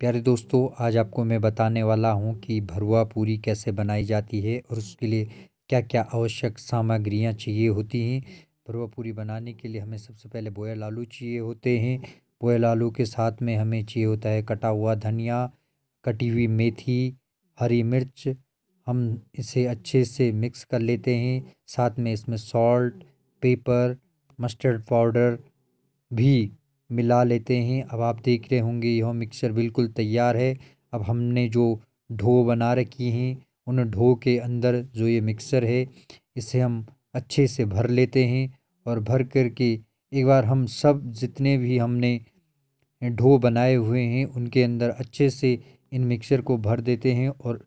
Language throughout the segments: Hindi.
प्यारे दोस्तों आज आपको मैं बताने वाला हूं कि भरुआ पूरी कैसे बनाई जाती है और उसके लिए क्या क्या आवश्यक सामग्रियां चाहिए होती हैं भरुआ पूरी बनाने के लिए हमें सबसे पहले बोयल आलू चाहिए होते हैं बोयल आलू के साथ में हमें चाहिए होता है कटा हुआ धनिया कटी हुई मेथी हरी मिर्च हम इसे अच्छे से मिक्स कर लेते हैं साथ में इसमें सॉल्ट पेपर मस्टर्ड पाउडर भी मिला लेते हैं अब आप देख रहे होंगे यह मिक्सर बिल्कुल तैयार है अब हमने जो ढो बना रखी हैं उन ढो के अंदर जो ये मिक्सर है इसे हम अच्छे से भर लेते हैं और भर कर के एक बार हम सब जितने भी हमने ढो बनाए हुए हैं उनके अंदर अच्छे से इन मिक्सर को भर देते हैं और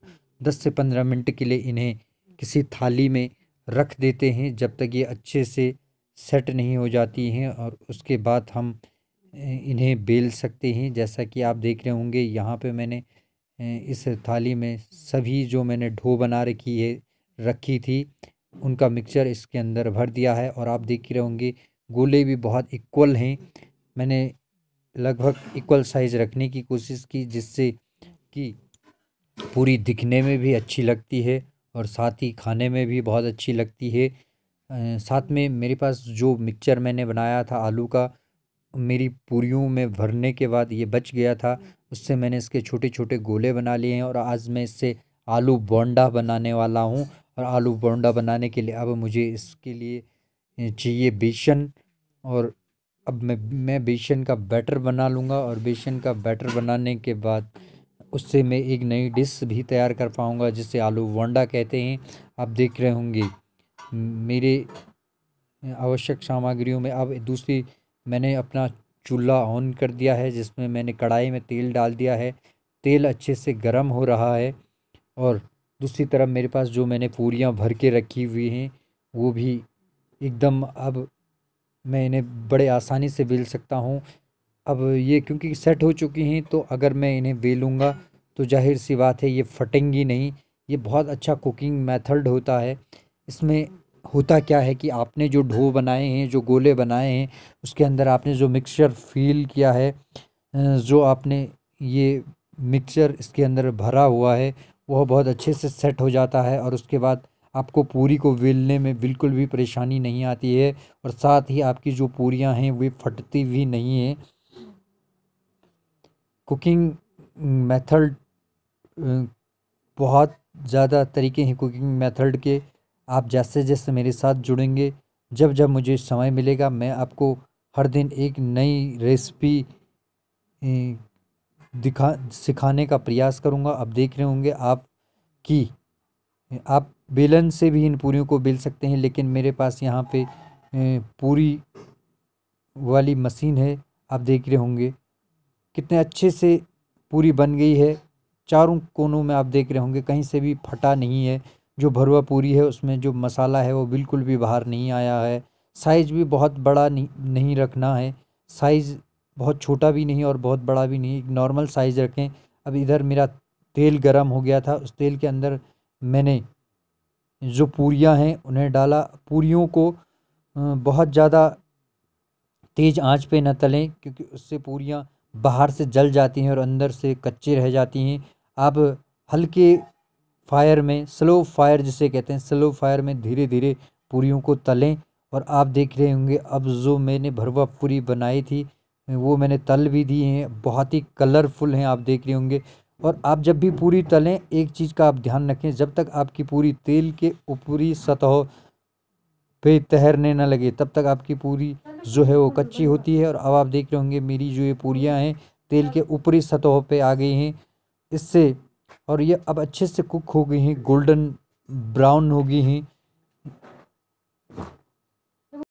10 से 15 मिनट के लिए इन्हें किसी थाली में रख देते हैं जब तक ये अच्छे से सेट नहीं हो जाती हैं और उसके बाद हम इन्हें बेल सकते हैं जैसा कि आप देख रहे होंगे यहाँ पे मैंने इस थाली में सभी जो मैंने ढो बना रखी है रखी थी उनका मिक्सचर इसके अंदर भर दिया है और आप देख रहे होंगे गोले भी बहुत इक्वल हैं मैंने लगभग इक्वल साइज़ रखने की कोशिश की जिससे कि पूरी दिखने में भी अच्छी लगती है और साथ ही खाने में भी बहुत अच्छी लगती है साथ में मेरे पास जो मिक्सचर मैंने बनाया था आलू का मेरी पूरियों में भरने के बाद ये बच गया था हम्म। उससे मैंने इसके छोटे छोटे गोले बना लिए हैं और आज मैं इससे आलू बोंडा बनाने वाला हूँ और आलू बोंडा बनाने के लिए अब मुझे इसके लिए चाहिए बेसन और अब मैं मैं बेसन का बैटर बना लूँगा और बेसन का बैटर बनाने के बाद उससे मैं एक नई डिश भी तैयार कर पाऊँगा जिसे आलू वोंडा कहते हैं आप देख रहे होंगे मेरे आवश्यक सामग्रियों में अब दूसरी मैंने अपना चूल्हा ऑन कर दिया है जिसमें मैंने कढ़ाई में तेल डाल दिया है तेल अच्छे से गर्म हो रहा है और दूसरी तरफ मेरे पास जो मैंने पूरियाँ भर के रखी हुई हैं वो भी एकदम अब मैं इन्हें बड़े आसानी से बेल सकता हूँ अब ये क्योंकि सेट हो चुकी हैं तो अगर मैं इन्हें बेलूँगा तो जाहिर सी बात है ये फटेंगी नहीं ये बहुत अच्छा कुकिंग मेथड होता है इसमें होता क्या है कि आपने जो ढो बनाए हैं जो गोले बनाए हैं उसके अंदर आपने जो मिक्सचर फील किया है जो आपने ये मिक्सचर इसके अंदर भरा हुआ है वह बहुत अच्छे से सेट हो जाता है और उसके बाद आपको पूरी को वेलने में बिल्कुल भी परेशानी नहीं आती है और साथ ही आपकी जो पूरियाँ हैं वे फटती भी नहीं हैं कुकिंग मेथड बहुत ज़्यादा तरीके हैं कुकिंग मेथड के आप जैसे जैसे मेरे साथ जुड़ेंगे जब जब मुझे समय मिलेगा मैं आपको हर दिन एक नई रेसिपी दिखा सिखाने का प्रयास करूँगा आप देख रहे होंगे आप कि आप बेलन से भी इन पूरियों को बेल सकते हैं लेकिन मेरे पास यहाँ पे पूरी वाली मशीन है आप देख रहे होंगे कितने अच्छे से पूरी बन गई है चारों कोनों में आप देख रहे होंगे कहीं से भी फटा नहीं है जो भरवा पूरी है उसमें जो मसाला है वो बिल्कुल भी बाहर नहीं आया है साइज़ भी बहुत बड़ा नहीं नहीं रखना है साइज़ बहुत छोटा भी नहीं और बहुत बड़ा भी नहीं नॉर्मल साइज़ रखें अब इधर मेरा तेल गरम हो गया था उस तेल के अंदर मैंने जो पूरियां हैं उन्हें डाला पूरियों को बहुत ज़्यादा तेज़ आंच पे न तलें क्योंकि उससे पूरियां बाहर से जल जाती हैं और अंदर से कच्चे रह जाती हैं आप हल्के फायर में स्लो फायर जिसे कहते हैं स्लो फायर में धीरे धीरे पूरियों को तलें और आप देख रहे होंगे अब जो मैंने भरवा पूरी बनाई थी वो मैंने तल भी दी हैं बहुत ही कलरफुल हैं आप देख रहे होंगे और आप जब भी पूरी तलें एक चीज़ का आप ध्यान रखें जब तक आपकी पूरी तेल के ऊपरी सतह पे तैरने ना लगे तब तक आपकी पूरी जो है वो कच्ची होती है और अब आप देख रहे होंगे मेरी जो ये पूरियाँ हैं तेल के ऊपरी सतहों पे आ गई हैं इससे और ये अब अच्छे से कुक हो गई हैं गोल्डन ब्राउन हो गई हैं